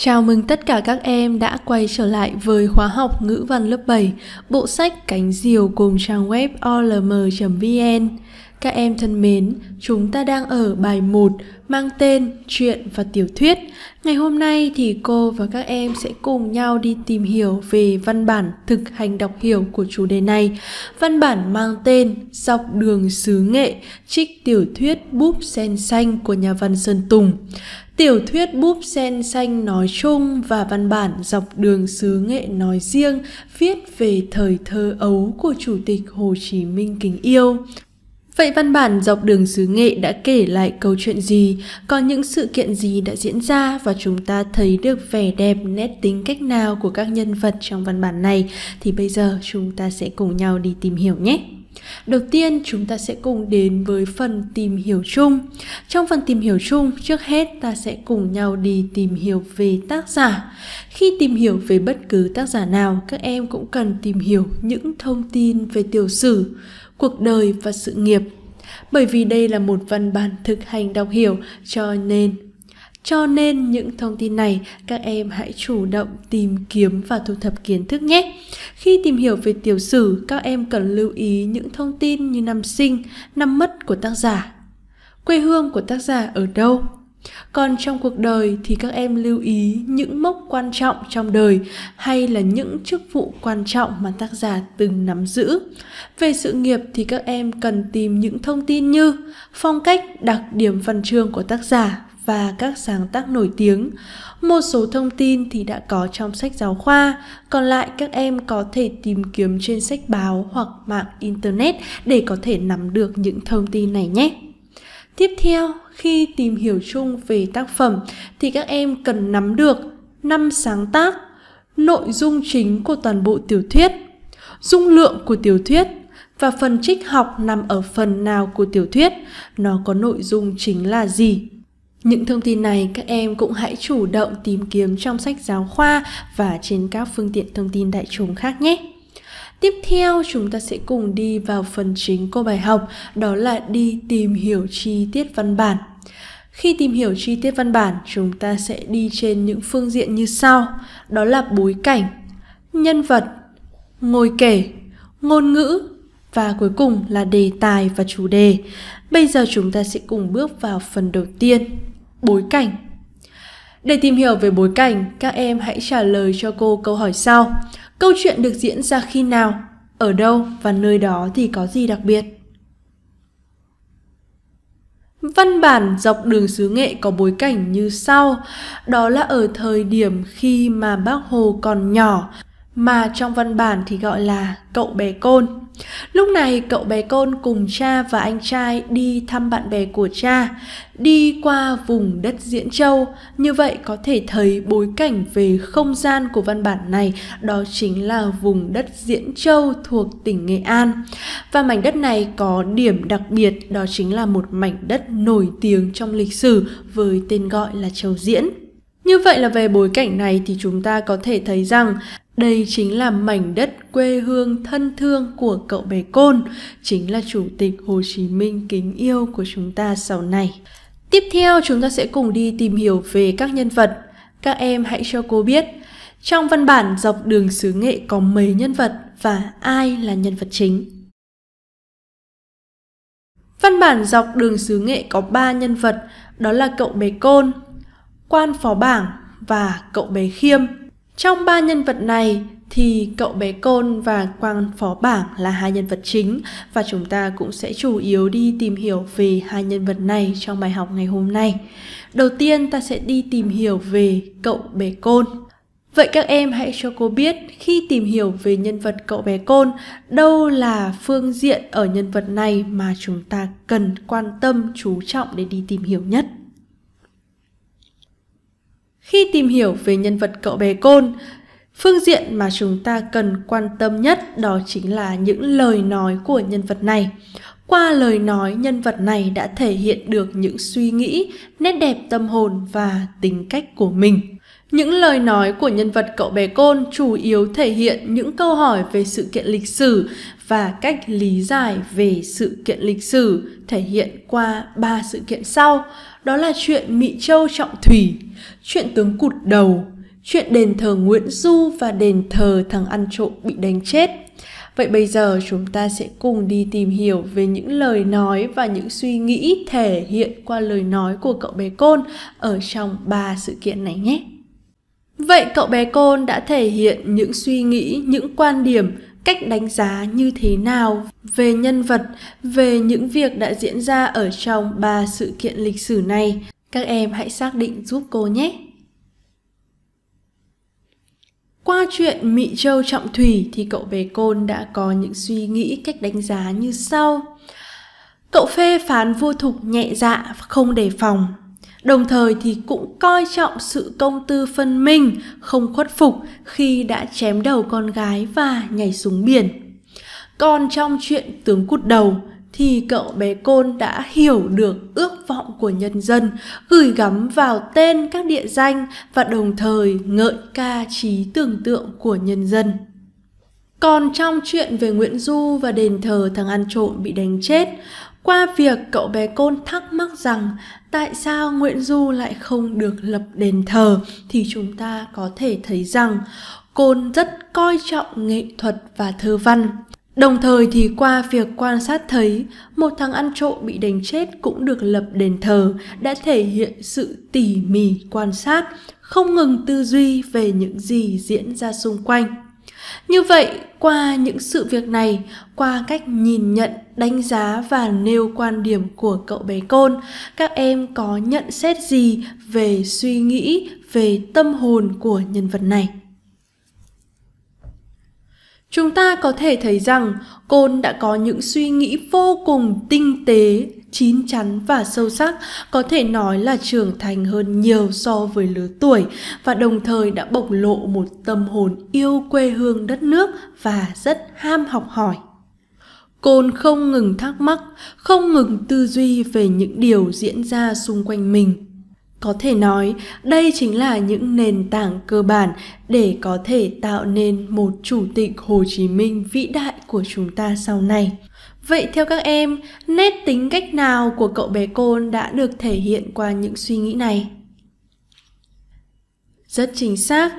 Chào mừng tất cả các em đã quay trở lại với khóa học ngữ văn lớp 7, bộ sách Cánh diều cùng trang web olm.vn. Các em thân mến, chúng ta đang ở bài 1 mang tên Chuyện và Tiểu thuyết. Ngày hôm nay thì cô và các em sẽ cùng nhau đi tìm hiểu về văn bản thực hành đọc hiểu của chủ đề này. Văn bản mang tên Dọc đường xứ nghệ, trích tiểu thuyết Búp sen xanh của nhà văn Sơn Tùng. Tiểu thuyết Búp sen xanh nói chung và văn bản Dọc đường xứ nghệ nói riêng viết về thời thơ ấu của Chủ tịch Hồ Chí Minh kính yêu. Vậy văn bản dọc đường xứ nghệ đã kể lại câu chuyện gì, có những sự kiện gì đã diễn ra và chúng ta thấy được vẻ đẹp, nét tính cách nào của các nhân vật trong văn bản này thì bây giờ chúng ta sẽ cùng nhau đi tìm hiểu nhé. Đầu tiên chúng ta sẽ cùng đến với phần tìm hiểu chung. Trong phần tìm hiểu chung, trước hết ta sẽ cùng nhau đi tìm hiểu về tác giả. Khi tìm hiểu về bất cứ tác giả nào, các em cũng cần tìm hiểu những thông tin về tiểu sử cuộc đời và sự nghiệp. Bởi vì đây là một văn bản thực hành đọc hiểu cho nên cho nên những thông tin này các em hãy chủ động tìm kiếm và thu thập kiến thức nhé. Khi tìm hiểu về tiểu sử, các em cần lưu ý những thông tin như năm sinh, năm mất của tác giả, quê hương của tác giả ở đâu, còn trong cuộc đời thì các em lưu ý những mốc quan trọng trong đời hay là những chức vụ quan trọng mà tác giả từng nắm giữ về sự nghiệp thì các em cần tìm những thông tin như phong cách đặc điểm văn chương của tác giả và các sáng tác nổi tiếng. Một số thông tin thì đã có trong sách giáo khoa, còn lại các em có thể tìm kiếm trên sách báo hoặc mạng internet để có thể nắm được những thông tin này nhé. Tiếp theo, khi tìm hiểu chung về tác phẩm thì các em cần nắm được năm sáng tác, nội dung chính của toàn bộ tiểu thuyết, dung lượng của tiểu thuyết và phần trích học nằm ở phần nào của tiểu thuyết, nó có nội dung chính là gì. Những thông tin này các em cũng hãy chủ động tìm kiếm trong sách giáo khoa và trên các phương tiện thông tin đại chúng khác nhé. Tiếp theo chúng ta sẽ cùng đi vào phần chính của bài học, đó là đi tìm hiểu chi tiết văn bản. Khi tìm hiểu chi tiết văn bản, chúng ta sẽ đi trên những phương diện như sau, đó là bối cảnh, nhân vật, ngồi kể, ngôn ngữ và cuối cùng là đề tài và chủ đề. Bây giờ chúng ta sẽ cùng bước vào phần đầu tiên, bối cảnh. Để tìm hiểu về bối cảnh, các em hãy trả lời cho cô câu hỏi sau. Câu chuyện được diễn ra khi nào, ở đâu và nơi đó thì có gì đặc biệt? Văn bản dọc đường xứ nghệ có bối cảnh như sau, đó là ở thời điểm khi mà bác Hồ còn nhỏ, mà trong văn bản thì gọi là cậu bé côn. Lúc này cậu bé côn cùng cha và anh trai đi thăm bạn bè của cha, đi qua vùng đất Diễn Châu. Như vậy có thể thấy bối cảnh về không gian của văn bản này đó chính là vùng đất Diễn Châu thuộc tỉnh Nghệ An. Và mảnh đất này có điểm đặc biệt đó chính là một mảnh đất nổi tiếng trong lịch sử với tên gọi là Châu Diễn. Như vậy là về bối cảnh này thì chúng ta có thể thấy rằng đây chính là mảnh đất quê hương thân thương của cậu bé Côn, chính là Chủ tịch Hồ Chí Minh kính yêu của chúng ta sau này. Tiếp theo chúng ta sẽ cùng đi tìm hiểu về các nhân vật. Các em hãy cho cô biết, trong văn bản dọc đường xứ nghệ có mấy nhân vật và ai là nhân vật chính? Văn bản dọc đường xứ nghệ có 3 nhân vật, đó là cậu bé Côn, quan phó bảng và cậu bé Khiêm. Trong ba nhân vật này thì cậu bé côn và quan phó bảng là hai nhân vật chính và chúng ta cũng sẽ chủ yếu đi tìm hiểu về hai nhân vật này trong bài học ngày hôm nay. Đầu tiên ta sẽ đi tìm hiểu về cậu bé côn. Vậy các em hãy cho cô biết khi tìm hiểu về nhân vật cậu bé côn, đâu là phương diện ở nhân vật này mà chúng ta cần quan tâm chú trọng để đi tìm hiểu nhất khi tìm hiểu về nhân vật cậu bé côn phương diện mà chúng ta cần quan tâm nhất đó chính là những lời nói của nhân vật này qua lời nói nhân vật này đã thể hiện được những suy nghĩ nét đẹp tâm hồn và tính cách của mình những lời nói của nhân vật cậu bé côn chủ yếu thể hiện những câu hỏi về sự kiện lịch sử và cách lý giải về sự kiện lịch sử thể hiện qua ba sự kiện sau đó là chuyện mỹ châu trọng thủy chuyện tướng cụt đầu, chuyện đền thờ Nguyễn Du và đền thờ thằng ăn trộm bị đánh chết. Vậy bây giờ chúng ta sẽ cùng đi tìm hiểu về những lời nói và những suy nghĩ thể hiện qua lời nói của cậu bé Côn ở trong ba sự kiện này nhé. Vậy cậu bé Côn đã thể hiện những suy nghĩ, những quan điểm, cách đánh giá như thế nào về nhân vật, về những việc đã diễn ra ở trong ba sự kiện lịch sử này. Các em hãy xác định giúp cô nhé. Qua chuyện Mị Châu Trọng Thủy thì cậu bé Côn đã có những suy nghĩ cách đánh giá như sau. Cậu phê phán vô thục nhẹ dạ không đề phòng. Đồng thời thì cũng coi trọng sự công tư phân minh, không khuất phục khi đã chém đầu con gái và nhảy xuống biển. Còn trong chuyện tướng cút đầu thì cậu bé côn đã hiểu được ước vọng của nhân dân gửi gắm vào tên các địa danh và đồng thời ngợi ca trí tưởng tượng của nhân dân còn trong chuyện về nguyễn du và đền thờ thằng ăn trộm bị đánh chết qua việc cậu bé côn thắc mắc rằng tại sao nguyễn du lại không được lập đền thờ thì chúng ta có thể thấy rằng côn rất coi trọng nghệ thuật và thơ văn Đồng thời thì qua việc quan sát thấy một thằng ăn trộm bị đánh chết cũng được lập đền thờ đã thể hiện sự tỉ mỉ quan sát, không ngừng tư duy về những gì diễn ra xung quanh. Như vậy, qua những sự việc này, qua cách nhìn nhận, đánh giá và nêu quan điểm của cậu bé Côn, các em có nhận xét gì về suy nghĩ, về tâm hồn của nhân vật này? chúng ta có thể thấy rằng côn đã có những suy nghĩ vô cùng tinh tế chín chắn và sâu sắc có thể nói là trưởng thành hơn nhiều so với lứa tuổi và đồng thời đã bộc lộ một tâm hồn yêu quê hương đất nước và rất ham học hỏi côn không ngừng thắc mắc không ngừng tư duy về những điều diễn ra xung quanh mình có thể nói đây chính là những nền tảng cơ bản để có thể tạo nên một chủ tịch hồ chí minh vĩ đại của chúng ta sau này vậy theo các em nét tính cách nào của cậu bé côn đã được thể hiện qua những suy nghĩ này rất chính xác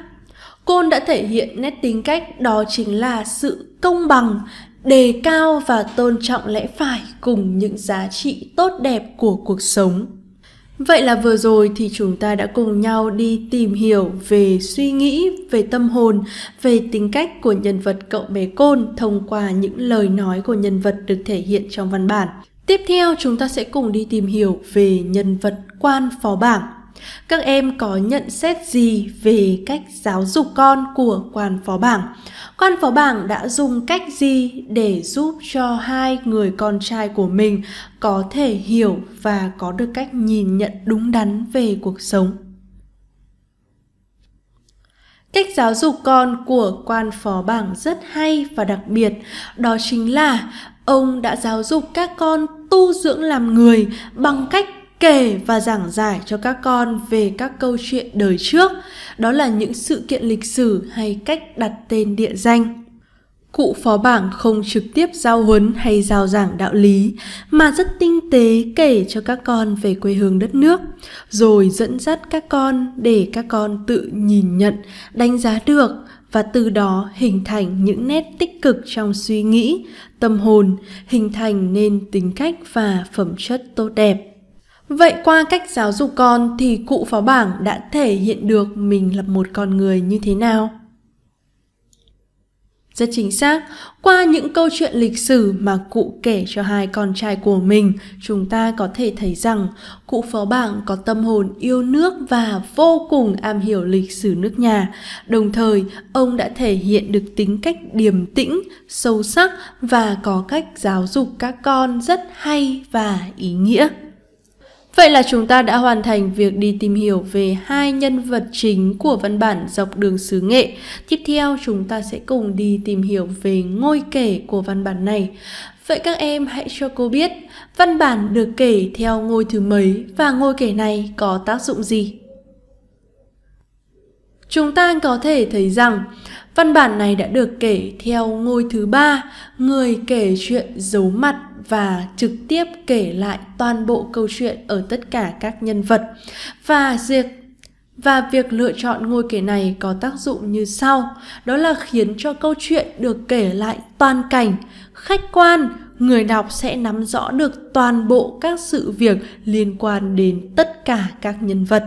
côn đã thể hiện nét tính cách đó chính là sự công bằng đề cao và tôn trọng lẽ phải cùng những giá trị tốt đẹp của cuộc sống Vậy là vừa rồi thì chúng ta đã cùng nhau đi tìm hiểu về suy nghĩ, về tâm hồn, về tính cách của nhân vật cậu bé côn thông qua những lời nói của nhân vật được thể hiện trong văn bản. Tiếp theo chúng ta sẽ cùng đi tìm hiểu về nhân vật quan phó bảng các em có nhận xét gì về cách giáo dục con của quan phó bảng? Quan phó bảng đã dùng cách gì để giúp cho hai người con trai của mình có thể hiểu và có được cách nhìn nhận đúng đắn về cuộc sống? Cách giáo dục con của quan phó bảng rất hay và đặc biệt, đó chính là ông đã giáo dục các con tu dưỡng làm người bằng cách kể và giảng giải cho các con về các câu chuyện đời trước, đó là những sự kiện lịch sử hay cách đặt tên địa danh. Cụ phó bảng không trực tiếp giao huấn hay giao giảng đạo lý mà rất tinh tế kể cho các con về quê hương đất nước, rồi dẫn dắt các con để các con tự nhìn nhận, đánh giá được và từ đó hình thành những nét tích cực trong suy nghĩ, tâm hồn, hình thành nên tính cách và phẩm chất tốt đẹp. Vậy qua cách giáo dục con thì cụ phó bảng đã thể hiện được mình là một con người như thế nào? Rất chính xác, qua những câu chuyện lịch sử mà cụ kể cho hai con trai của mình, chúng ta có thể thấy rằng cụ phó bảng có tâm hồn yêu nước và vô cùng am hiểu lịch sử nước nhà. Đồng thời, ông đã thể hiện được tính cách điềm tĩnh, sâu sắc và có cách giáo dục các con rất hay và ý nghĩa. Vậy là chúng ta đã hoàn thành việc đi tìm hiểu về hai nhân vật chính của văn bản dọc đường xứ nghệ. Tiếp theo chúng ta sẽ cùng đi tìm hiểu về ngôi kể của văn bản này. Vậy các em hãy cho cô biết văn bản được kể theo ngôi thứ mấy và ngôi kể này có tác dụng gì? Chúng ta có thể thấy rằng văn bản này đã được kể theo ngôi thứ ba, người kể chuyện giấu mặt và trực tiếp kể lại toàn bộ câu chuyện ở tất cả các nhân vật và việc và việc lựa chọn ngôi kể này có tác dụng như sau đó là khiến cho câu chuyện được kể lại toàn cảnh khách quan người đọc sẽ nắm rõ được toàn bộ các sự việc liên quan đến tất cả các nhân vật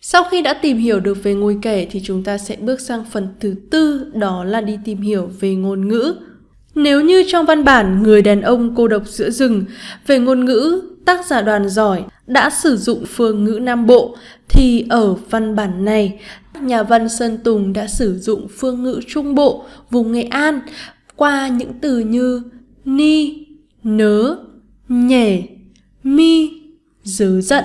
sau khi đã tìm hiểu được về ngôi kể thì chúng ta sẽ bước sang phần thứ tư đó là đi tìm hiểu về ngôn ngữ nếu như trong văn bản Người đàn ông cô độc giữa rừng, về ngôn ngữ, tác giả đoàn giỏi đã sử dụng phương ngữ Nam Bộ, thì ở văn bản này, nhà văn Sơn Tùng đã sử dụng phương ngữ Trung Bộ, vùng Nghệ An, qua những từ như ni, nớ, nhể, mi, dứ giận.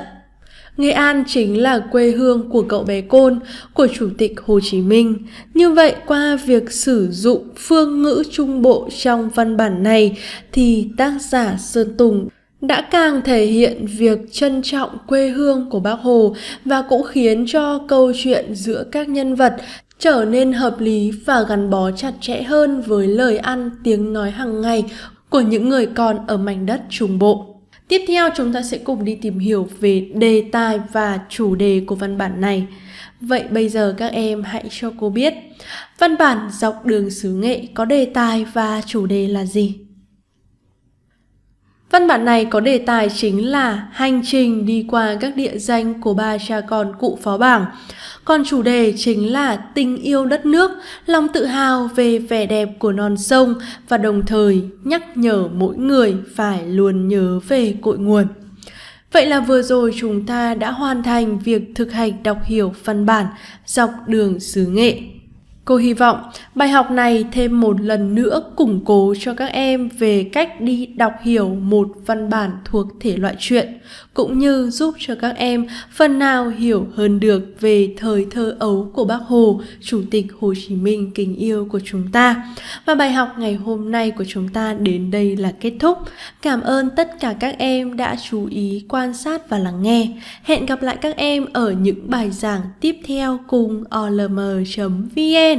Nghệ An chính là quê hương của cậu bé Côn, của Chủ tịch Hồ Chí Minh. Như vậy, qua việc sử dụng phương ngữ trung bộ trong văn bản này, thì tác giả Sơn Tùng đã càng thể hiện việc trân trọng quê hương của bác Hồ và cũng khiến cho câu chuyện giữa các nhân vật trở nên hợp lý và gắn bó chặt chẽ hơn với lời ăn tiếng nói hàng ngày của những người còn ở mảnh đất trung bộ Tiếp theo chúng ta sẽ cùng đi tìm hiểu về đề tài và chủ đề của văn bản này. Vậy bây giờ các em hãy cho cô biết văn bản dọc đường xứ nghệ có đề tài và chủ đề là gì? Văn bản này có đề tài chính là hành trình đi qua các địa danh của ba cha con cụ phó bảng. Còn chủ đề chính là tình yêu đất nước, lòng tự hào về vẻ đẹp của non sông và đồng thời nhắc nhở mỗi người phải luôn nhớ về cội nguồn. Vậy là vừa rồi chúng ta đã hoàn thành việc thực hành đọc hiểu văn bản dọc đường xứ nghệ. Cô hy vọng bài học này thêm một lần nữa củng cố cho các em về cách đi đọc hiểu một văn bản thuộc thể loại truyện, cũng như giúp cho các em phần nào hiểu hơn được về thời thơ ấu của Bác Hồ, Chủ tịch Hồ Chí Minh kính yêu của chúng ta. Và bài học ngày hôm nay của chúng ta đến đây là kết thúc. Cảm ơn tất cả các em đã chú ý quan sát và lắng nghe. Hẹn gặp lại các em ở những bài giảng tiếp theo cùng olm.vn.